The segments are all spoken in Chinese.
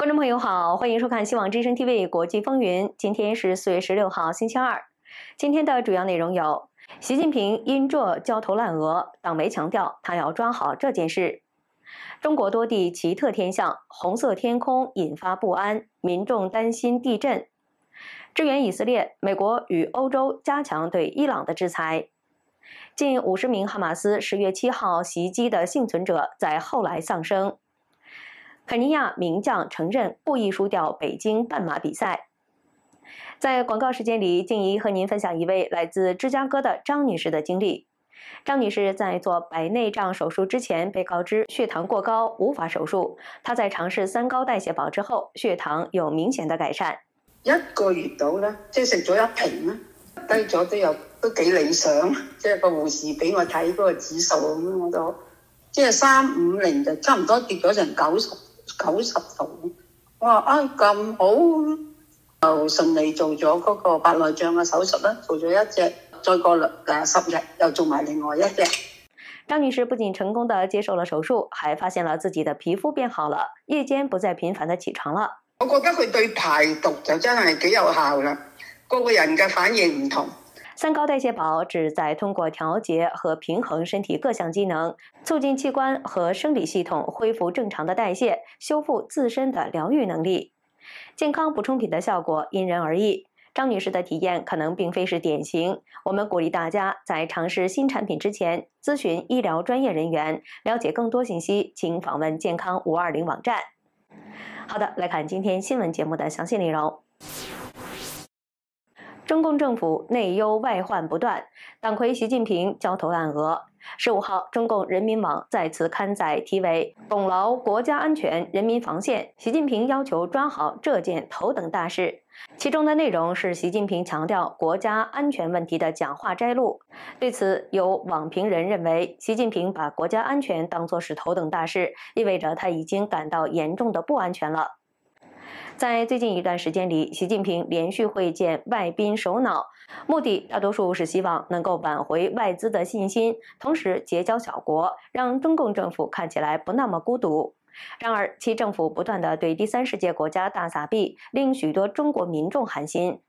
观众朋友好，欢迎收看《希望之声 TV 国际风云》。今天是四月十六号，星期二。今天的主要内容有：习近平因这焦头烂额，党媒强调他要抓好这件事。中国多地奇特天象，红色天空引发不安，民众担心地震。支援以色列，美国与欧洲加强对伊朗的制裁。近五十名哈马斯十月七号袭击的幸存者在后来丧生。肯尼亚名将承认故意输掉北京半马比赛。在广告时间里，静怡和您分享一位来自芝加哥的张女士的经历。张女士在做白内障手术之前，被告知血糖过高无法手术。她在尝试三高代谢宝之后，血糖有明显的改善。一个月到呢，即系食咗一瓶啦，低咗都有都几理想。即系个护士俾我睇嗰个指数咁，我都即系三五零就差唔多跌咗成九十。九十度，我话啊咁好，就顺利做咗嗰个白内障嘅手术啦，做咗一只，再过两十日又做埋另外一只。张女士不仅成功地接受了手术，还发现了自己的皮肤变好了，夜间不再频繁地起床了。我觉得佢对排毒就真系几有效啦，个个人嘅反应唔同。三高代谢宝旨在通过调节和平衡身体各项机能，促进器官和生理系统恢复正常的代谢，修复自身的疗愈能力。健康补充品的效果因人而异，张女士的体验可能并非是典型。我们鼓励大家在尝试新产品之前咨询医疗专业人员，了解更多信息，请访问健康五二零网站。好的，来看今天新闻节目的详细内容。中共政府内忧外患不断，党魁习近平焦头烂额。十五号，中共人民网再次刊载题为《巩牢国家安全人民防线》，习近平要求抓好这件头等大事。其中的内容是习近平强调国家安全问题的讲话摘录。对此，有网评人认为，习近平把国家安全当作是头等大事，意味着他已经感到严重的不安全了。在最近一段时间里，习近平连续会见外宾首脑，目的大多数是希望能够挽回外资的信心，同时结交小国，让中共政府看起来不那么孤独。然而，其政府不断的对第三世界国家大撒币，令许多中国民众寒心。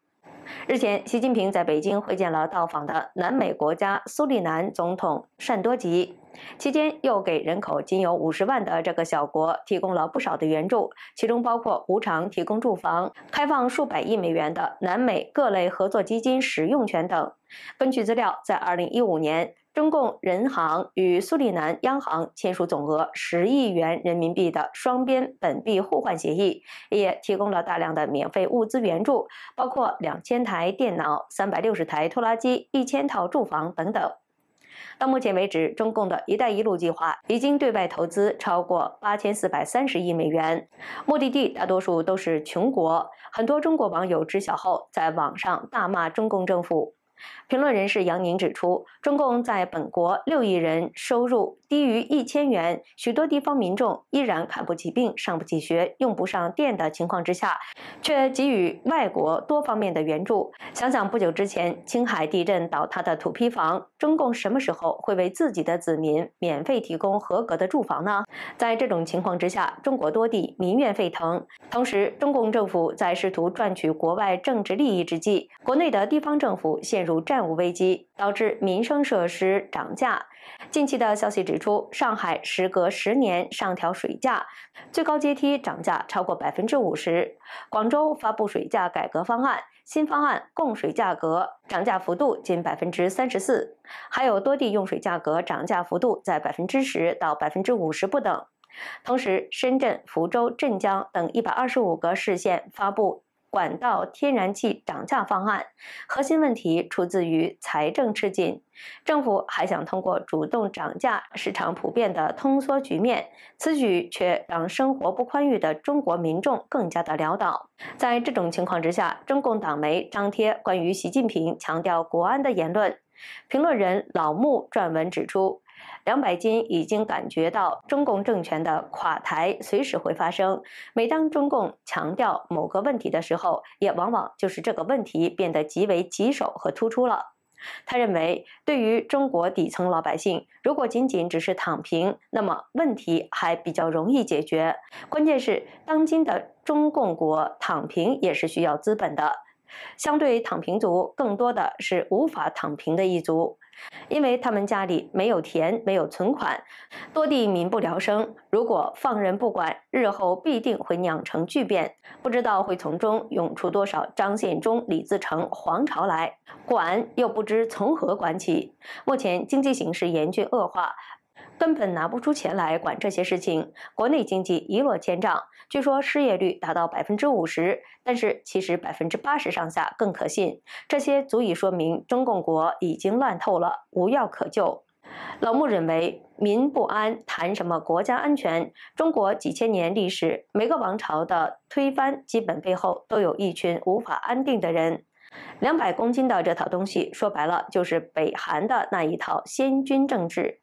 日前，习近平在北京会见了到访的南美国家苏利南总统善多吉，期间又给人口仅有五十万的这个小国提供了不少的援助，其中包括无偿提供住房、开放数百亿美元的南美各类合作基金使用权等。根据资料，在二零一五年。中共人行与苏里南央行签署总额十亿元人民币的双边本币互换协议，也提供了大量的免费物资援助，包括两千台电脑、三百六十台拖拉机、一千套住房等等。到目前为止，中共的一带一路计划已经对外投资超过八千四百三十亿美元，目的地大多数都是穷国。很多中国网友知晓后，在网上大骂中共政府。评论人士杨宁指出，中共在本国六亿人收入。低于一千元，许多地方民众依然看不起病、上不起学、用不上电的情况之下，却给予外国多方面的援助。想想不久之前青海地震倒塌的土坯房，中共什么时候会为自己的子民免费提供合格的住房呢？在这种情况之下，中国多地民怨沸腾。同时，中共政府在试图赚取国外政治利益之际，国内的地方政府陷入债务危机，导致民生设施涨价。近期的消息指出，上海时隔十年上调水价，最高阶梯涨价超过百分之五十；广州发布水价改革方案，新方案供水价格涨价幅度近百分之三十四；还有多地用水价格涨价幅度在百分之十到百分之五十不等。同时，深圳、福州、镇江等一百二十五个市县发布。管道天然气涨价方案，核心问题出自于财政吃紧。政府还想通过主动涨价，市场普遍的通缩局面，此举却让生活不宽裕的中国民众更加的潦倒。在这种情况之下，中共党媒张贴关于习近平强调国安的言论，评论人老木撰文指出。两百斤已经感觉到中共政权的垮台随时会发生。每当中共强调某个问题的时候，也往往就是这个问题变得极为棘手和突出了。他认为，对于中国底层老百姓，如果仅仅只是躺平，那么问题还比较容易解决。关键是，当今的中共国躺平也是需要资本的。相对躺平族，更多的是无法躺平的一族，因为他们家里没有田，没有存款，多地民不聊生。如果放任不管，日后必定会酿成巨变，不知道会从中涌出多少张献忠、李自成、黄巢来管，又不知从何管起。目前经济形势严峻恶化。根本拿不出钱来管这些事情，国内经济一落千丈，据说失业率达到百分之五十，但是其实百分之八十上下更可信。这些足以说明中共国已经烂透了，无药可救。老穆认为，民不安，谈什么国家安全？中国几千年历史，每个王朝的推翻基本背后都有一群无法安定的人。两百公斤的这套东西，说白了就是北韩的那一套先军政治。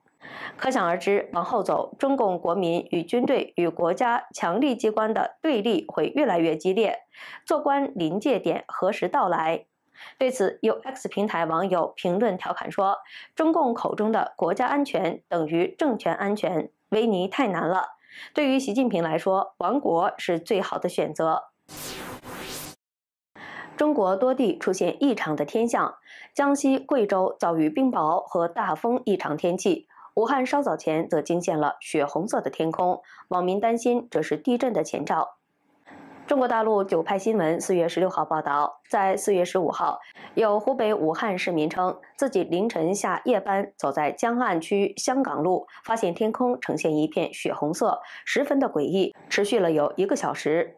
可想而知，往后走，中共国民与军队与国家强力机关的对立会越来越激烈。做官临界点何时到来？对此，有 X 平台网友评论调侃说：“中共口中的国家安全等于政权安全，维尼太难了。”对于习近平来说，亡国是最好的选择。中国多地出现异常的天象，江西、贵州遭遇冰雹和大风异常天气。武汉稍早前则惊现了血红色的天空，网民担心这是地震的前兆。中国大陆九派新闻四月十六号报道，在四月十五号，有湖北武汉市民称，自己凌晨下夜班，走在江岸区香港路，发现天空呈现一片血红色，十分的诡异，持续了有一个小时。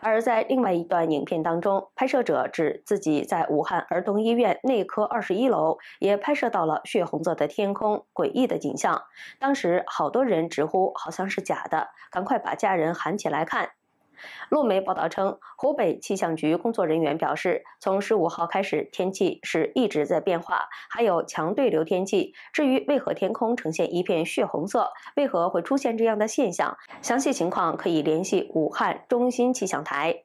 而在另外一段影片当中，拍摄者指自己在武汉儿童医院内科二十一楼，也拍摄到了血红色的天空、诡异的景象。当时好多人直呼好像是假的，赶快把家人喊起来看。路媒报道称，湖北气象局工作人员表示，从十五号开始天气是一直在变化，还有强对流天气。至于为何天空呈现一片血红色，为何会出现这样的现象，详细情况可以联系武汉中心气象台。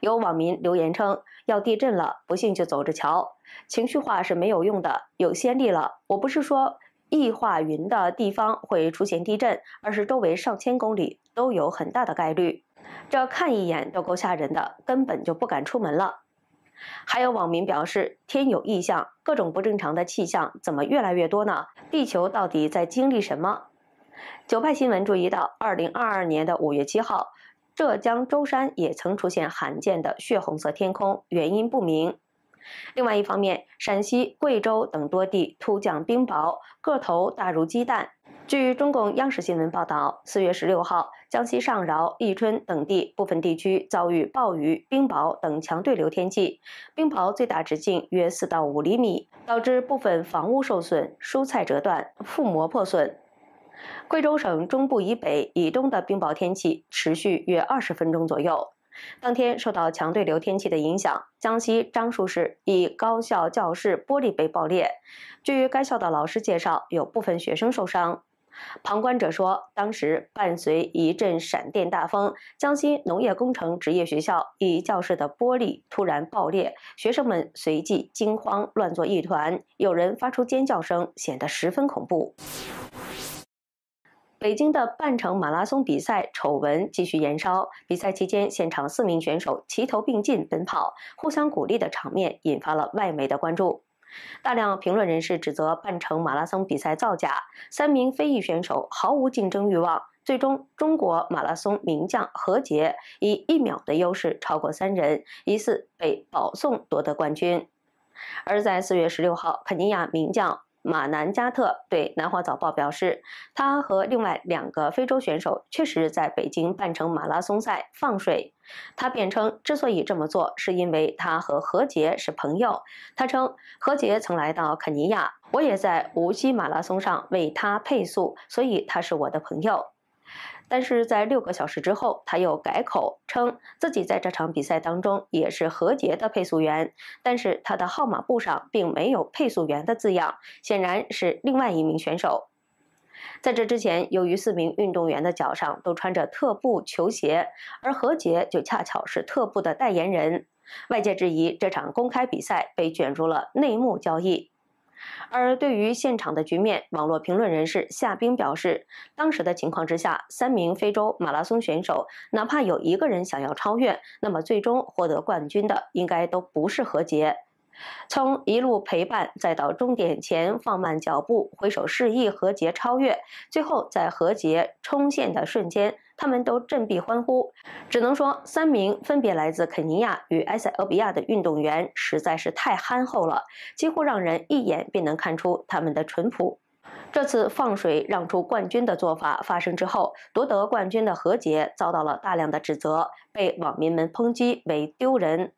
有网民留言称要地震了，不信就走着瞧。情绪化是没有用的，有先例了。我不是说异化云的地方会出现地震，而是周围上千公里都有很大的概率。这看一眼都够吓人的，根本就不敢出门了。还有网民表示，天有异象，各种不正常的气象怎么越来越多呢？地球到底在经历什么？九派新闻注意到，二零二二年的五月七号，浙江舟山也曾出现罕见的血红色天空，原因不明。另外一方面，陕西、贵州等多地突降冰雹，个头大如鸡蛋。据中共央视新闻报道，四月十六号。江西上饶、宜春等地部分地区遭遇暴雨、冰雹等强对流天气，冰雹最大直径约四到五厘米，导致部分房屋受损、蔬菜折断、覆膜破损。贵州省中部以北、以东的冰雹天气持续约二十分钟左右。当天受到强对流天气的影响，江西樟树市一高校教室玻璃被爆裂，据该校的老师介绍，有部分学生受伤。旁观者说，当时伴随一阵闪电大风，江西农业工程职业学校一教室的玻璃突然爆裂，学生们随即惊慌乱作一团，有人发出尖叫声，显得十分恐怖。北京的半程马拉松比赛丑闻继续燃烧，比赛期间，现场四名选手齐头并进奔跑，互相鼓励的场面引发了外媒的关注。大量评论人士指责半程马拉松比赛造假，三名非裔选手毫无竞争欲望。最终，中国马拉松名将何洁以一秒的优势超过三人，疑似被保送夺得冠军。而在四月十六号，肯尼亚名将。马南加特对《南华早报》表示，他和另外两个非洲选手确实在北京半程马拉松赛放水。他辩称，之所以这么做，是因为他和何洁是朋友。他称，何洁曾来到肯尼亚，我也在无锡马拉松上为他配速，所以他是我的朋友。但是在六个小时之后，他又改口称自己在这场比赛当中也是何洁的配速员，但是他的号码布上并没有配速员的字样，显然是另外一名选手。在这之前，由于四名运动员的脚上都穿着特步球鞋，而何洁就恰巧是特步的代言人，外界质疑这场公开比赛被卷入了内幕交易。而对于现场的局面，网络评论人士夏冰表示，当时的情况之下，三名非洲马拉松选手哪怕有一个人想要超越，那么最终获得冠军的应该都不是何洁。从一路陪伴，再到终点前放慢脚步挥手示意何洁超越，最后在何洁冲线的瞬间。他们都振臂欢呼，只能说三名分别来自肯尼亚与埃塞俄比亚的运动员实在是太憨厚了，几乎让人一眼便能看出他们的淳朴。这次放水让出冠军的做法发生之后，夺得冠军的何杰遭到了大量的指责，被网民们抨击为丢人。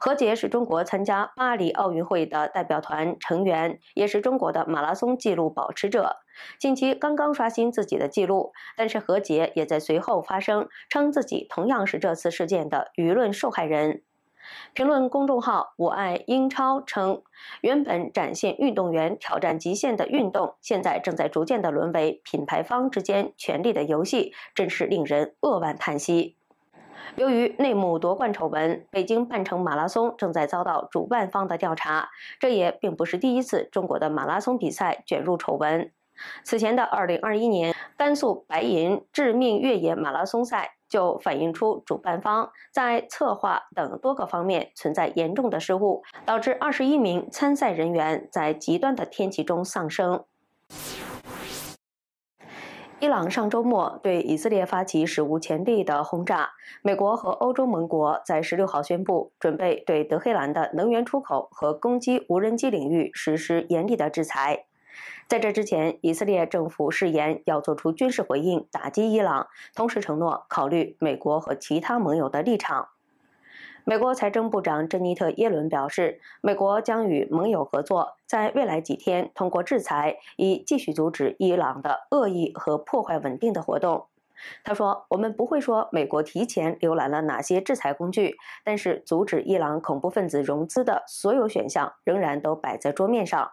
何洁是中国参加巴黎奥运会的代表团成员，也是中国的马拉松纪录保持者。近期刚刚刷新自己的纪录，但是何洁也在随后发声，称自己同样是这次事件的舆论受害人。评论公众号“我爱英超”称：“原本展现运动员挑战极限的运动，现在正在逐渐的沦为品牌方之间权力的游戏，真是令人扼腕叹息。”由于内幕夺冠丑闻，北京半程马拉松正在遭到主办方的调查。这也并不是第一次中国的马拉松比赛卷入丑闻。此前的2021年，甘肃白银致命越野马拉松赛就反映出主办方在策划等多个方面存在严重的失误，导致21名参赛人员在极端的天气中丧生。伊朗上周末对以色列发起史无前例的轰炸。美国和欧洲盟国在十六号宣布，准备对德黑兰的能源出口和攻击无人机领域实施严厉的制裁。在这之前，以色列政府誓言要做出军事回应，打击伊朗，同时承诺考虑美国和其他盟友的立场。美国财政部长珍妮特·耶伦表示，美国将与盟友合作，在未来几天通过制裁以继续阻止伊朗的恶意和破坏稳定的活动。他说：“我们不会说美国提前浏览了哪些制裁工具，但是阻止伊朗恐怖分子融资的所有选项仍然都摆在桌面上。”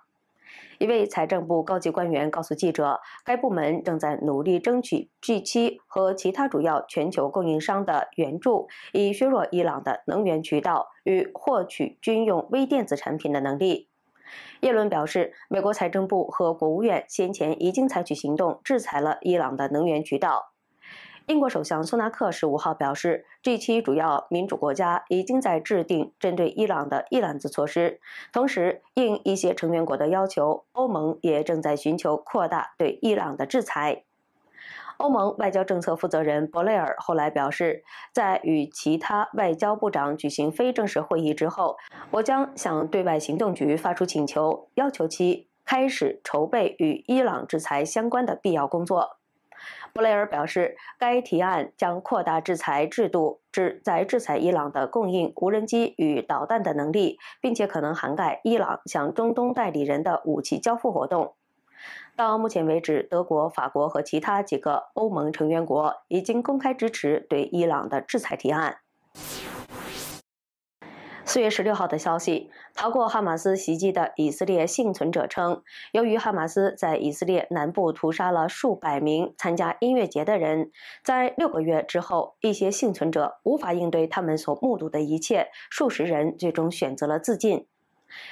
一位财政部高级官员告诉记者，该部门正在努力争取 G7 和其他主要全球供应商的援助，以削弱伊朗的能源渠道与获取军用微电子产品的能力。耶伦表示，美国财政部和国务院先前已经采取行动，制裁了伊朗的能源渠道。英国首相苏纳克十五号表示，这七主要民主国家已经在制定针对伊朗的一揽子措施。同时，应一些成员国的要求，欧盟也正在寻求扩大对伊朗的制裁。欧盟外交政策负责人博雷尔后来表示，在与其他外交部长举行非正式会议之后，我将向对外行动局发出请求，要求其开始筹备与伊朗制裁相关的必要工作。布雷尔表示，该提案将扩大制裁制度，制在制裁伊朗的供应无人机与导弹的能力，并且可能涵盖伊朗向中东代理人的武器交付活动。到目前为止，德国、法国和其他几个欧盟成员国已经公开支持对伊朗的制裁提案。四月十六号的消息，逃过哈马斯袭击的以色列幸存者称，由于哈马斯在以色列南部屠杀了数百名参加音乐节的人，在六个月之后，一些幸存者无法应对他们所目睹的一切，数十人最终选择了自尽。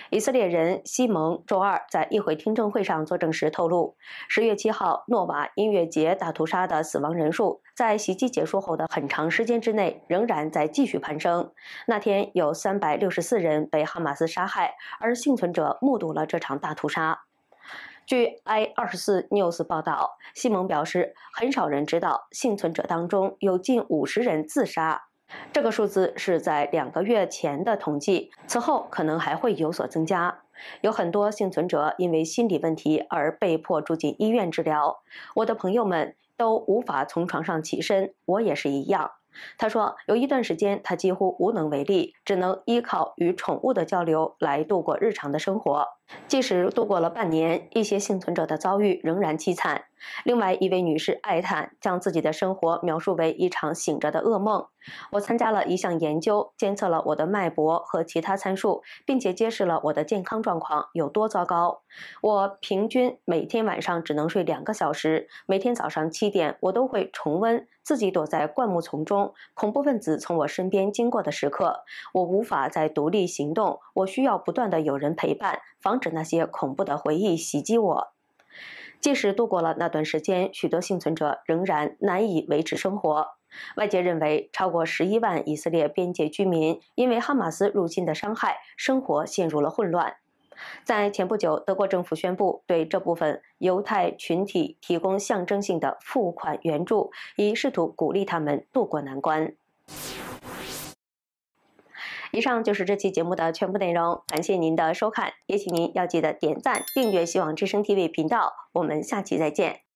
以色列人西蒙周二在议会听证会上作证时透露，十月七号诺瓦音乐节大屠杀的死亡人数在袭击结束后的很长时间之内仍然在继续攀升。那天有三百六十四人被哈马斯杀害，而幸存者目睹了这场大屠杀。据 i 二十四 news 报道，西蒙表示，很少人知道幸存者当中有近五十人自杀。这个数字是在两个月前的统计，此后可能还会有所增加。有很多幸存者因为心理问题而被迫住进医院治疗。我的朋友们都无法从床上起身，我也是一样。他说，有一段时间他几乎无能为力，只能依靠与宠物的交流来度过日常的生活。即使度过了半年，一些幸存者的遭遇仍然凄惨。另外一位女士艾坦将自己的生活描述为一场醒着的噩梦。我参加了一项研究，监测了我的脉搏和其他参数，并且揭示了我的健康状况有多糟糕。我平均每天晚上只能睡两个小时，每天早上七点，我都会重温自己躲在灌木丛中，恐怖分子从我身边经过的时刻。我无法再独立行动，我需要不断的有人陪伴。防止那些恐怖的回忆袭击我。即使度过了那段时间，许多幸存者仍然难以维持生活。外界认为，超过11万以色列边界居民因为哈马斯入侵的伤害，生活陷入了混乱。在前不久，德国政府宣布对这部分犹太群体提供象征性的付款援助，以试图鼓励他们渡过难关。以上就是这期节目的全部内容，感谢您的收看，也请您要记得点赞、订阅《希望之声》T V 频道，我们下期再见。